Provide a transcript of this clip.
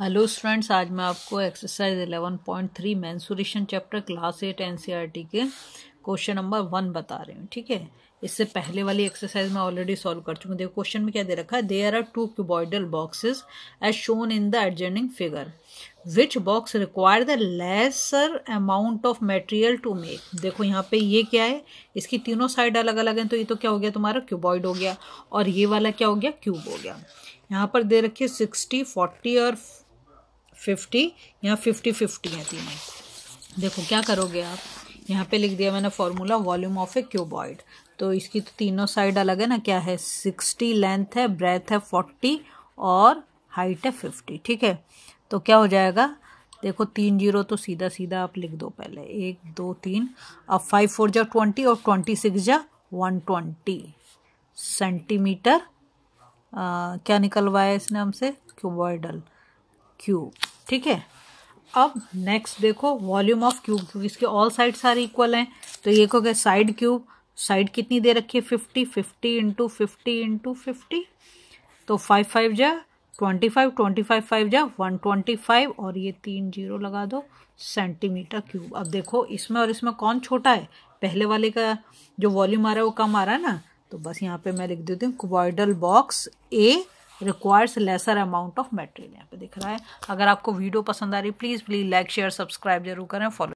hello students आज मैं आपको exercise 11.3 mensuration chapter class eight NCERT के क्वेश्चन नंबर वन बता रही हूँ ठीक है इससे पहले वाली एक्सरसाइज मैं ऑलरेडी सॉल्व कर चुकी हूँ देखो क्वेश्चन में क्या दे रखा है they are are two cuboidal boxes as shown in the adjoining figure which box require the lesser amount of material to make देखो यहाँ पे ये क्या है इसकी तीनों साइड अलग अलग हैं तो ये तो क्या हो गया तुम्हारा क्यूबॉइड हो गया और ये वाला क्या हो गया क्यूब हो गया यहाँ पर दे रखिए सिक्सटी फोर्टी और फिफ्टी यहाँ फिफ्टी फिफ्टी है तीनों देखो क्या करोगे आप यहाँ पे लिख दिया मैंने formula volume of a cuboid तो इसकी तो तीनों साइड अलग है ना क्या है सिक्सटी लेंथ है ब्रेथ है फोर्टी और हाइट है फिफ्टी ठीक है तो क्या हो जाएगा देखो तीन जीरो तो सीधा सीधा आप लिख दो पहले एक दो तीन अब फाइव फोर जा ट्वेंटी और ट्वेंटी सिक्स जा वन ट्वेंटी सेंटीमीटर क्या निकलवाया इसने हमसे क्यूबॉइडल क्यूब ठीक है अब नेक्स्ट देखो वॉल्यूम ऑफ क्यूब क्योंकि इसके ऑल साइड सारे इक्वल हैं तो ये कहोगे साइड क्यूब साइड कितनी दे रखी है fifty fifty into fifty into fifty तो फाइव फाइव जा twenty five twenty five five जा वन ट्वेंटी फाइव और ये तीन जीरो लगा दो सेंटीमीटर क्यूब अब देखो इसमें और इसमें कौन छोटा है पहले वाले का जो वॉल्यूम आ रहा है वो कम आ रहा है ना तो बस यहाँ पे मैं लिख देती हूँ cuboidal box A requires lesser amount of material यहाँ पे दिख रहा है अगर आपको वीडियो पसंद आ रही please please like share subscribe जरूर करें फॉलो